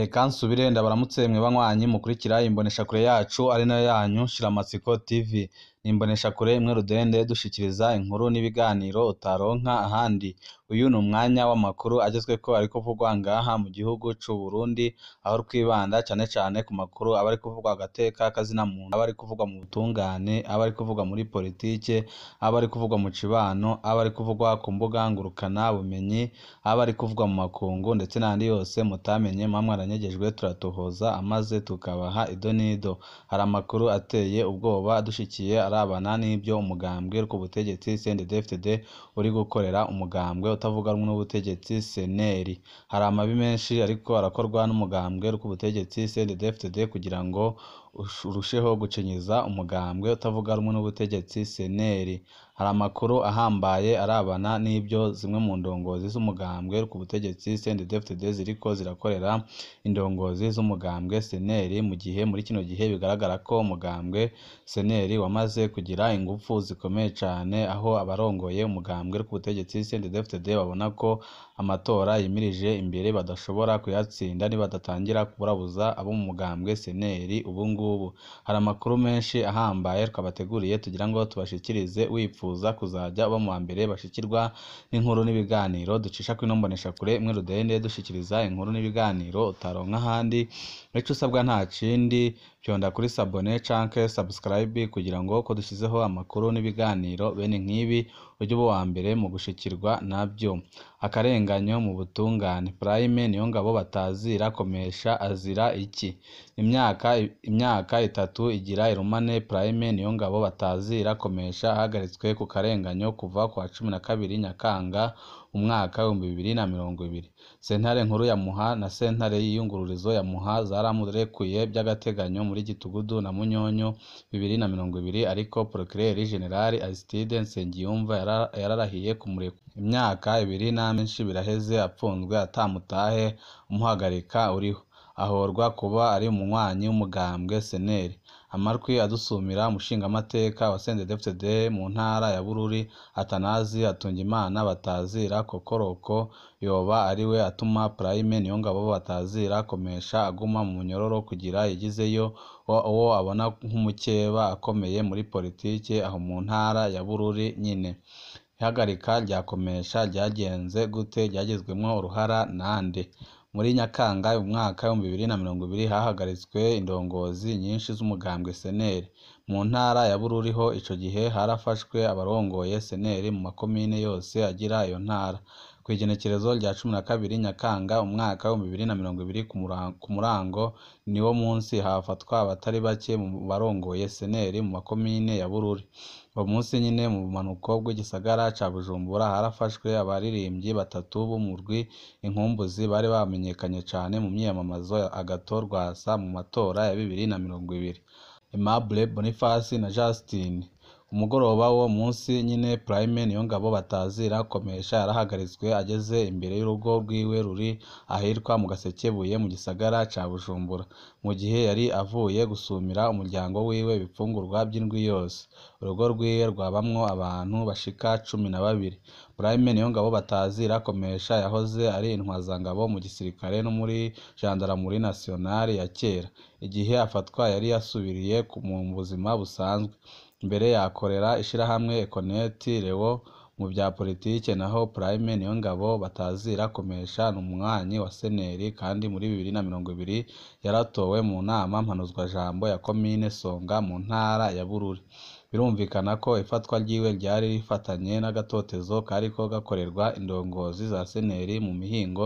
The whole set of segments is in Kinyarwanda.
Reka nsubire ndabaramutse mwe banywanyi mukurikira imboneshakure yacu ari nayo yanyu Shiramatsiko TV. imboneshakure imwe rudende dushikiriza inkuru n'ibiganiro utaronka ahandi uyu ni umwanya w'amakuru agezweko ariko kuvugwa ngaha mu gihugu cyu Burundi aho twibanda cyane cyane ku makuru aba ari kuvugwa agateka kazina muntu aba ari kuvugwa mu butungane aba ari kuvugwa muri politiki aba ari kuvugwa mu kibano aba ari kuvugwa ku mbuga ngurukana bumenyi aba ari kuvugwa mu makungu ndetse n'andi yose mutamenye mwamwe aranyegejwe turatohoza amaze tukabaha idonido hari amakuru ateye ubwoba dushikiye atarabana n'ibyo umugambwe w'ubutegetsi CNDD-FDD uri gukorera umugambwe utavuga rumwe n'ubutegetsi Seneri Hari amabi menshi ariko arakorwa n'umugambwe w'ubutegetsi CNDD-FDD kugira ngo urusheho gucinyiza umugambwe utavuga rumwe n'ubutegetsi CNL. hari amakuru ahambaye arabana n'ibyo zimwe mu ndongozi z'umugambwe ku butegetsi CNDD-FDD ziriko zirakorera indongozi z'umugambwe CNL mu gihe muri kino gihe bigaragara ko umugambwe CNL wamaze kugira ingufu zikomeye cyane aho abarongoye umugambwe ku butegetsi CNDD-FDD babona ko amatora yimirije imbere badashobora kuyatsinda nibadatangira kuburabuza abo mu mugambwe CNL ubu hari amakuru menshi ahambaye twabateguriye tugira ngo tubashyikirize wipfu bifuza kuzajya baba mbere bashyikirwa n'inkuru n'ibiganiro ducisha ku ino mwe Rudende dushyikiriza inkuru n'ibiganiro utaronka ahandi icyo usabwa nta kindi Cyonda kuri sabone canke subscribe kugira ngo ko dushyizeho amakuru n'ibiganiro bene nk'ibi ujye uba uwa mbere mu gushikirwa nabyo. Akarenganyo mu butungane: Prime Niyongabo batazira komesha azira iki? Imyaka imyaka itatu igira irumane Prime ngabo batazira komesha ahagaritswe ku karenganyo kuva kwa cumi na kabiri Nyakanga mwaka w'ibihumbi bibiri na mirongo ibiri sentare nkuru ya muha na sentare y'iyungururizo ya muha zaramurekuye by'agateganyo muri gitugudu na munyonyo bibiri na mirongo ibiri ariko porokireri generali asitide nsengiyumva yararahiye kumureka imyaka ibiri na biraheze apfunzwe atamutahe umuhagarika uriho ahorwa kuba ari umunywanyi w'umugambwe seneri Amajwi adusumira umushingamateka wa CNDD-FDD mu ntara ya Bururi atanazi atungimana batazira kokoroko yoba ariwe atuma niyo ngabo batazira komesha aguma mu munyororo kugira yigizeyo uwo abona nk'umukeba akomeye muri politiki aho mu ntara ya Bururi nyine. Ihagarika ryakomesha komesha ryagenze gute ryagizwemo uruhara na nde? muri nyakanga mu mwaka w'ibihumbi bibiri na mirongo ibiri hahagaritswe indongozi nyinshi z'umugambwe cnr mu ntara ya Bururiho icyo gihe harafashwe abarongoye cnr mu makomine yose agira iyo ntara ku igenekerezo rya cumi na kabiri nyakanga umwaka w'ibihumbi bibiri na mirongo ibiri ku murango wo munsi hafatwa abatari bake mu barongoye seneri mu makomine ya bururi. uwo munsi nyine mu bumanuko bw'igisagara ca bujumbura harafashwe abaririmbyi batatu b'umurwi inkumbuzi bari bamenyekanye cyane mu myiyamamazo ya rwasa mu matora ya bibiri na mirongo ibiri: aimable boniface na justin Umugoroba mugoroba w'uwo munsi nyine Prime Niyongabo batazira Komesha yarahagaritswe ageze imbere y'urugo rwiwe ruri ahitwa mu Gasekebuye mu gisagara ca Bujumbura, mu gihe yari avuye gusumira umuryango wiwe ibifungurwa by'indwi yose. Urugo rwiwe rwabamwo abantu bashika cumi na babiri. Prime Niyongabo batazira Komesha yahoze ari intwazangabo mu gisirikare no muri Jandaramuri Nationale ya kera. Igihe afatwa yari yasubiriye mu buzima busanzwe. mbere yakorera ishyirahamwe Econet Lewo mu bya politiki naho Prime Ngabo batazira kumesha n'umwanya wa Seneri kandi muri bibiri na mirongo ibiri yaratowe mu nama mpanuzwajambo ya Komine Songa mu ntara ya Bururi birumvikana ko ifatwa ryiwe ryari rifatanye n'agatotezo kariko gakorerwa indongozi za Seneri mu mihingo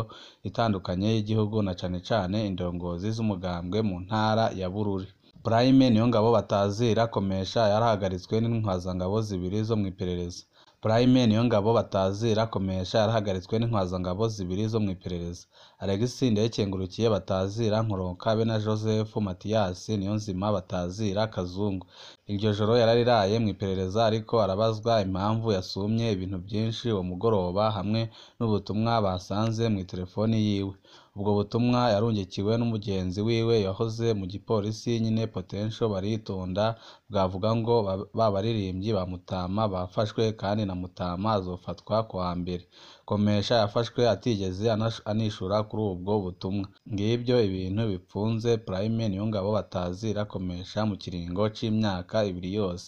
itandukanye y'igihugu na cyane cane indongozi z'umugambwe mu ntara ya Bururi Prime ngabo batazira Komesha yarahagaritswe n'intwazangabo zibiri zo mu iperereza Prime Niyongabo batazira Komesha yarahagaritswe n'intwazangabo zibiri zo mu iperereza Alex Ndayikengurukiye batazira Nkuroka be na Joseph Matiyas Niyonzima batazira Kazungu iryo joro yarariraye mu iperereza ariko arabazwa impamvu yasumye ibintu byinshi uwo mugoroba hamwe n'ubutumwa basanze mu itelefoni yiwe Ubwo butumwa yarungikiwe n'umugenzi wiwe yahoze mu gipolisi nyine Potential Baritonda bwavuga ngo ba baririmbyi ba Mutama bafashwe kandi na Mutama azofatwa ku wa mbere, Komesha yafashwe atigeze anishura kuri ubwo butumwa. Ngibyo ibintu bipfunze Prime Niyongabo batazira Komesha mu kiringo cy'imyaka ibiri yose.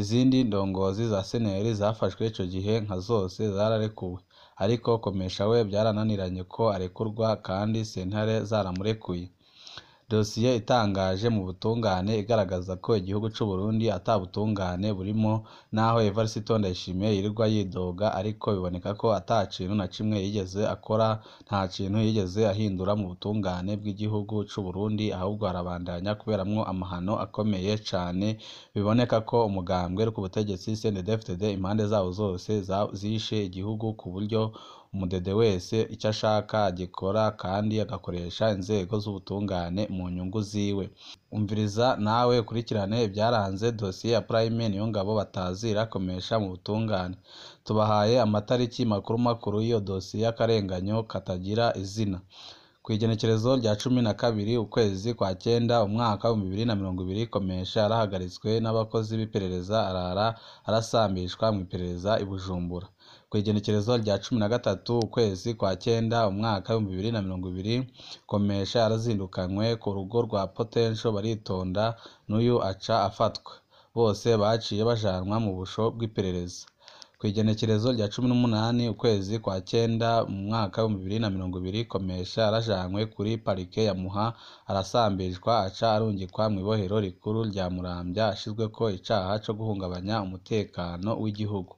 Izindi ndongozi za Senteri zafashwe icyo gihe nka zose zararekuwe. ariko we byarananiranye ko arekurwa kandi sentare zaramurekuye Dosiye itangaje mu butungane igaragaza ko igihugu cy'u Burundi ata butungane burimo n'aho Evariste Ndayishimiye yirirwa yidoga ariko biboneka ko ata kintu na kimwe yigeze akora nta kintu yigeze ahindura mu butungane bw'igihugu cy'u Burundi ahubwo harabandanya kuberamo amahano akomeye cane biboneka ko umugambwe wo ku butegetsi CNDD-FDD impande zawo zose zishe igihugu ku buryo umudede wese icyo ashaka agikora kandi agakoresha inzego z'ubutungane mu nyungu ziwe. Umviriza nawe ukurikirane ibyaranze dosiye ya Prime Niyongabo Batazira Komesha mu butungane. Tubahaye amatariki makuru makuru y'iyo dosiye y'akarenganyo katagira izina. Ku igenekerezo rya cumi na kabiri ukwezi kwa cyenda umwaka w'ibihumbi bibiri na mirongo ibiri Komesha yarahagaritswe n'abakozi b'iperereza arara arasambishwa mu iperereza i Bujumbura. ku igenekerezo rya cumi na gatatu ukwezi kwa cyenda umwaka w'ibihumbi bibiri na mirongo ibiri komesha yarazindukanywe ku rugo rwa potential baritonda n'uyu aca afatwa bose baciye bajanwa mu busho bw'iperereza ku igenekerezo rya cumi n'umunani ukwezi kwa cyenda mu mwaka w'ibihumbi bibiri na mirongo ibiri komesha arajanywe kuri parike ya muha arasambishwa aca arungikwa mu ibohero rikuru rya murambya ashyizwe ko icaha cyo guhungabanya umutekano w'igihugu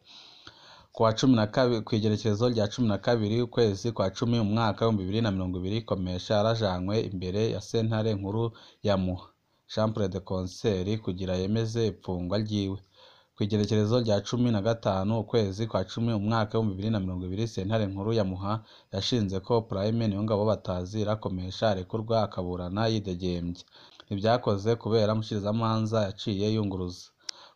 ku wa cumi na kabiri ku igerekerezo rya cumi na kabiri ukwezi kwa cumi umwaka w'ibihumbi bibiri na mirongo ibiri komesha yarajanywe imbere ya sentare nkuru ya muha chambre de conseil kugira yemeze ifungwa ryiwe ku igerekerezo rya cumi na gatanu ukwezi kwa cumi umwaka w'ibihumbi bibiri na mirongo ibiri sentare nkuru ya muha yashinze ko prime niyongabo batazi irakomesha arekurwa akaburana yidegembya ntibyakoze kubera umushyikizamanza yaciye yunguruza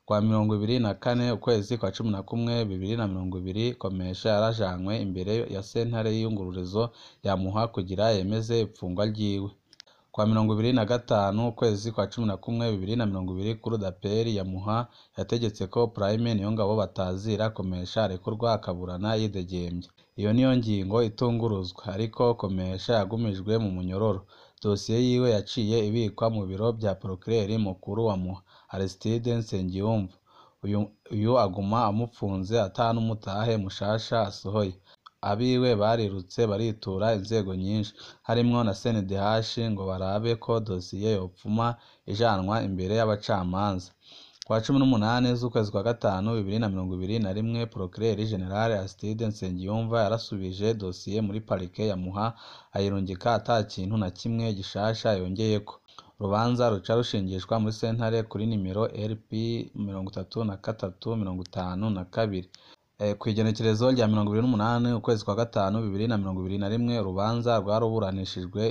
kuwa mirongo ibiri na kane ukwezi kwa cumi na kumwe bibiri na mirongo ibiri komesha yarajanywe imbere ya sentare y'iyungururizo yamuha kugira yemeze ipfungwa ryiwe kwa mirongo ibiri na gatanu ukwezi kwa cumi na kumwe bibiri na mirongo ibiri kuri daperi yamuha yategetse ko purayime niyongabo batazira komesha arekurwa akaburana yidegembye iyo niyo ngingo itunguruzwa ariko komesha yagumijwe mu munyororo dosiye yiwe yaciye ibikwa mu biro bya porokireri mukuru wa muha Aristide Nsengiyumva uyu uyu aguma amufunze amupfunze atanumutahe mushasha asohoye abiwe barirutse baritura inzego nyinshi harimo na CNDH ngo barabe ko dosiye yopfuma ijanwa imbere y'abacamanza kwa cumi n'umunani z'ukwezi kwa gatanu bibiri na mirongo ibiri na rimwe Procureur General Aristide Nsengiyumva yarasubije dosiye muri parike yamuha ayirungika ata kintu na kimwe gishasha yongeye ko Urubanza ruca rushingishwa muri sentare kuri nimero LP mirongo itatu na gatatu mirongo itanu na kabiri eh, ku igenekerezo rya mirongo ibiri n'umunani ukwezi kwa gatanu bibiri na mirongo ibiri na rimwe urubanza rwaruburanishijwe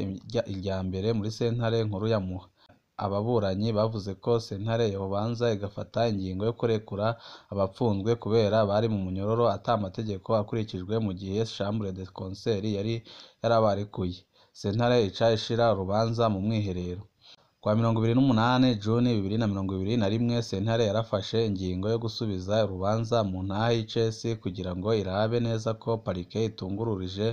irya mbere muri sentare nkuru ya Muha ababuranyi bavuze ko sentare yobanza igafata ingingo yo kurekura abapfunzwe kubera bari mu munyororo ata mategeko akurikijwe mu gihe chambre de conseil yari yarabarekuye sentare ica ishira urubanza mu mwiherero Kuwa mirongo ibiri n'umunani Juni bibiri na mirongo ibiri na rimwe sentare yarafashe ingingo yo gusubiza urubanza mu ntaha y'icesi kugira ngo irabe neza ko parike itungururije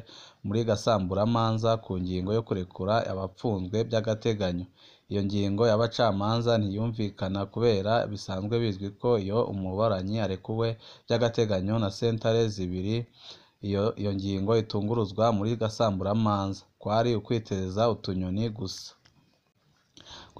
muri gasamburamanza ku ngingo yo kurekura abapfunzwe by'agateganyo. Iyo ngingo y'abacamanza ntiyumvikana kubera bisanzwe bizwi ko iyo umubaranyi arekuwe by'agateganyo na sentare zibiri iyo ngingo itunguruzwa muri gasamburamanza. Kwari ukwiteza utunyoni gusa.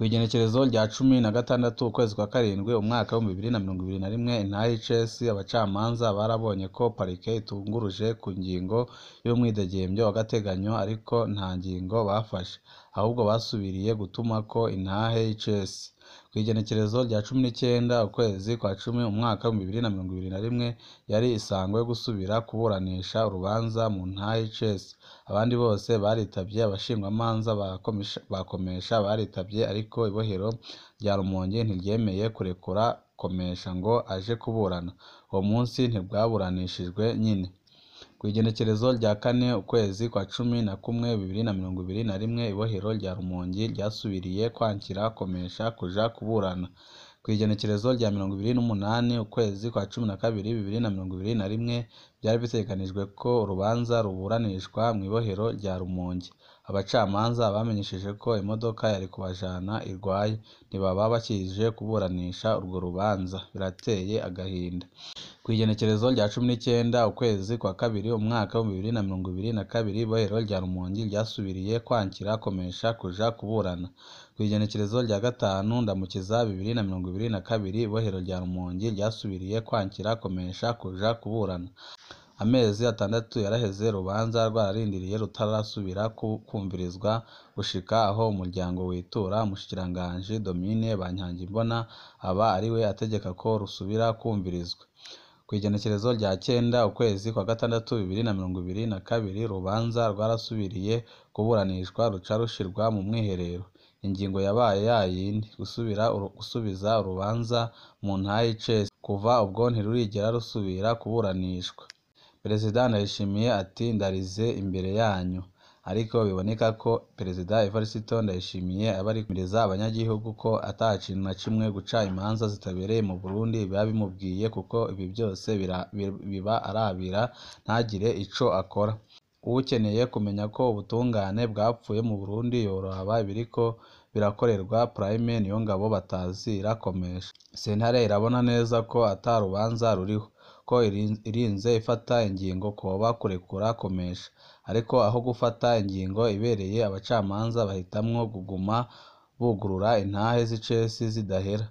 Ku igenekerezo rya cumi na gatandatu ukwezi kwa karindwi umwaka w'ibihumbi bibiri na mirongo ibiri na rimwe nhs abacamanza barabonye ko parike itunguruje ku ngingo y'umwidegembyo w'agateganyo ariko nta ngingo bafashe ahubwo basubiriye gutuma ko intahe y'icesi ku igenekerezo rya cumi n'icyenda ukwezi kwa cumi umwaka w'ibihumbi bibiri na mirongo ibiri na rimwe yari isango yo gusubira kuburanisha urubanza mu ntahe y'icesi abandi bose baritabye abashinjwamanza bakomesha baritabye ariko ibohero rya rumonge ntiryemeye kurekura komesha ngo aje kuburana uwo munsi ntibwaburanishijwe nyine Ku igenekerezo rya kane ukwezi kwa cumi na kumwe bibiri na mirongo ibiri na rimwe ibohero rya Rumongi ryasubiriye kwakira komesha kuja kuburana. Ku igenekerezo rya mirongo ibiri n'umunani ukwezi kwa cumi na kabiri bibiri na mirongo ibiri na rimwe byari biteganijwe ko urubanza ruburanishwa mu ibohero rya Rumongi. Abacamanza bamenyesheje ko imodoka yari kubajyana irwaye, ntibaba bakije kuburanisha urwo rubanza. Birateye agahinda! Ku igenekerezo rya cumi n'icyenda ukwezi kwa kabiri umwaka w'ibihumbi bibiri na mirongo ibiri na kabiri, Bohero rya Rumongi ryasubiriye kwakira komesha kuja kuburana. Ku igenekerezo rya gatanu Ndamukiza bibiri na mirongo ibiri na kabiri, Bohero rya Rumongi ryasubiriye kwakira komesha kuja kuburana. Amezi atandatu yaraheze rubanza rwararindiriye rutarasubira kumvirizwa gushika aho umuryango witura mushikiranganji Domine Banyankimbona aba ariwe ategeka ko rusubira kumvirizwa. Ku igenekerezo rya cyenda ukwezi kwa gatandatu bibiri na mirongo ibiri na kabiri rubanza rwarasubiriye kuburanishwa ruca rushirwa mu mwiherero. Ingingo yabaye yayindi: gusubiza urubanza mu ntahe icese. Kuva ubwo ntirurigera rusubira kuburanishwa. Perezida Ndayishimiye ati “Ndarize imbere yanyu ariko biboneka ko Perezida Evariste Ndayishimiye aba ari kumviriza abanyagihugu ko ata kintu na kimwe guca imanza zitabereye mu Burundi biba bimubwiye kuko ibi byose biba arabira ntagire ico akora” “Ukeneye kumenya ko ubutungane bwapfuye mu Burundi yoraba ko birakorerwa Prime ngabo batazi irakomesha” “Sentare irabona neza ko atarubanza ruriho ko irinze ifata ingingo kuroba kurekura komesha ariko aho gufata ingingo ibereye abacamanza bahitamo kuguma bugurura intahe z'icesi zidahera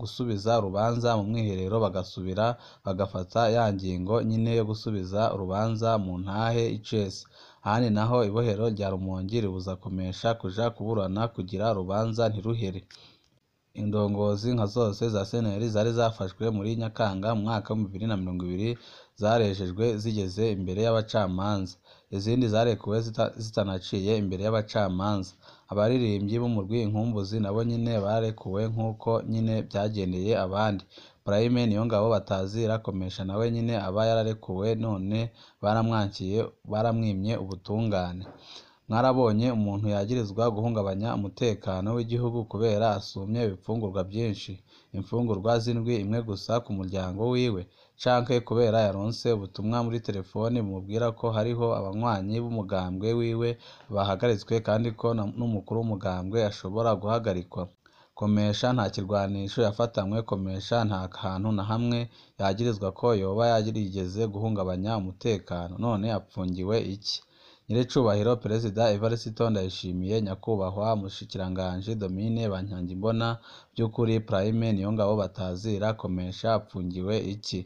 gusubiza urubanza mu mwiherero bagasubira bagafata ya ngingo nyine yo gusubiza urubanza mu ntahe icesi ahandi naho ibohero rya rumongi ribuza kumesha kuja kuburana kugira urubanza ntiruhere Indongozi nka zose za Sentore zari zafashwe muri Nyakanga mu mwaka wa bibiri na mirongo ibiri zarejejwe zigeze imbere y'abacamanza, izindi zarekuwe zitanaciye imbere y'abacamanza. Abaririmbyi b'umurwi Inkumbuzi nabo nyine barekuwe nk'uko nyine byagendeye abandi. Prime Niyongabo Batazira Komesha nawe nyine aba yararekuwe none baramwimye ubutungane. mwarabonye umuntu yagirizwa guhungabanya umutekano w'igihugu kubera asumye ibifungurwa byinshi imfungurwa z'indwi imwe gusa ku muryango wiwe canke kubera yaronse ubutumwa muri telefoni bumubwira ko hariho abanywanyi b'umugambwe wiwe bahagaritswe kandi ko n'umukuru w'umugambwe ashobora guhagarikwa komesha nta kirwanisho yafatanywe komesha nta kantu na hamwe yagirizwa ko yoba yarigeze guhungabanya umutekano none apfungiwe iki nyiricyubahiro perezida evariste ndayishimiye, nyakubahwa mushikiranganji domine banyangimbona, by'ukuri prime niyo ngabo batazira komesha apfungiwe iki?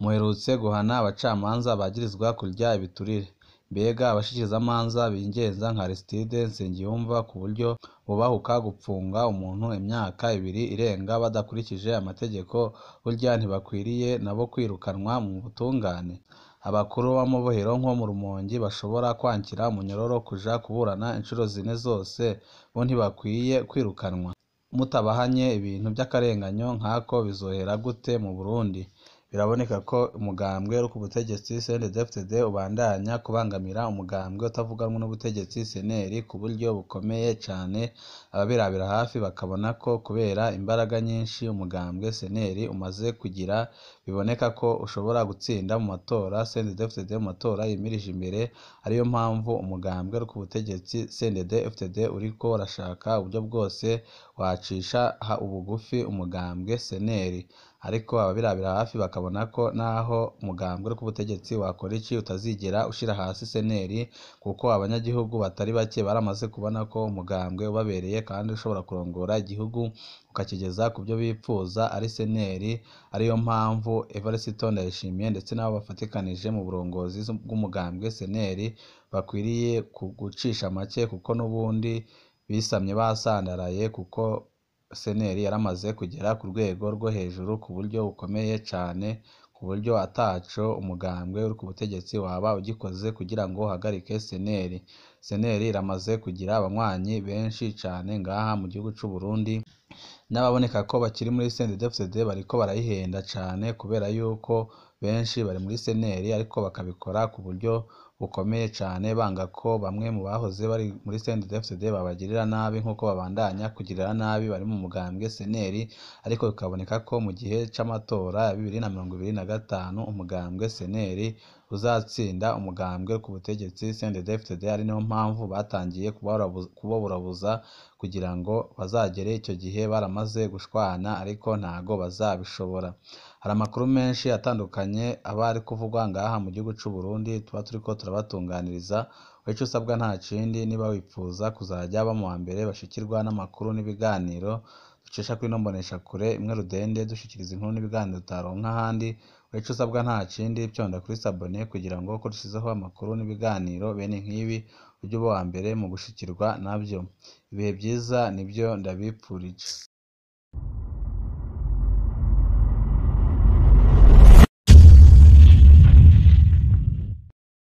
muherutse guhana abacamanza bagirizwa kurya ibiturire mbega abashikirizamanza bingenza nka aristide nsengiyumva ku buryo bubahuka gupfunga umuntu imyaka ibiri irenga badakurikije amategeko burya ntibakwiriye nabo kwirukanwa mu butungane Abakuru b'amabohero nko mu Rumongi bashobora kwakira umunyururu kuja kuburana incuro zine zose bo ntibakwiye kwirukanwa. Mutabahanye ibintu by'akarenganyo nk'ako bizohera gute mu Burundi? Biraboneka ko umugambwe uri ku butegetsi CNDD-FDD ubandanya kubangamira umugambwe utavuganwa n'ubutegetsi CNL ku buryo bukomeye cyane ababirabira hafi bakabona ko kubera imbaraga nyinshi umugambwe CNL umaze kugira biboneka ko ushobora gutsinda mu matora CNDD-FDD mu matora yimirije imbere ariyo mpamvu umugambwe uri ku butegetsi CNDD-FDD uriko urashaka uburyo bwose wacisha ha ubugufi umugambwe CNL ariko ababirabira hafi bakabona ko naho umugambwe uri ku butegetsi wakora iki utazigera ushyira hasi Seneri kuko abanyagihugu batari bake baramaze kubona ko umugambwe ubabereye kandi ushobora kurongora igihugu ukakigeza ku byo bipfuza ari Senteri ariyo mpamvu Evariste Ndayishimiye ndetse n'abo bafatikanije mu burongozi bw'umugambwe Senteri bakwiriye gucisha make kuko n'ubundi bisamye basandaraye kuko Seneri yaramaze kugera ku rwego rwo hejuru ku buryo bukomeye cyane, ku buryo ataco umugambwe uri ku butegetsi waba ugikoze kugira ngo uhagarike Seneri. Seneri iramaze kugira abanywanyi benshi cyane ngaha mu gihugu cy’u Burundi, n'ababoneka ko bakiri muri Sendedefisede bariko barayihenda cyane kubera yuko benshi bari muri Seneri ariko bakabikora ku buryo bukomeye cyane banga ko bamwe mu bahoze bari muri CNDD-FDD babagirira nabi nk'uko babandanya kugirira nabi bari mu mugambwe CNL ariko bikaboneka ko mu gihe cy'amatora ya bibiri na mirongo ibiri na gatanu umugambwe Seneri. uzatsinda umugambwe ku butegetsi cndd-fdd ari nayo mpamvu batangiye kubaburabuza kugira ngo bazagere icyo gihe baramaze gushwana ariko ntago bazabishobora hari amakuru menshi atandukanye aba ari kuvugwa ngaha mu gihugu cy'u Burundi tuba turiko turabatunganiriza icyo usabwa nta kindi niba wifuza kuzajya baba mu wa mbere bashikirwa n'amakuru n'ibiganiro ducesha kuri ino mboneshakure imwe rudende dushikiriza inkuru n'ibiganiro utaronka ahandi wowe icyo usabwa nta kindi byonda kuri sabone kugira ngo uko dushyizeho amakuru n'ibiganiro bene nk'ibi ujye uba uwa mbere mu gushyikirwa nabyo. Ibihe byiza ni byo ndabifurije.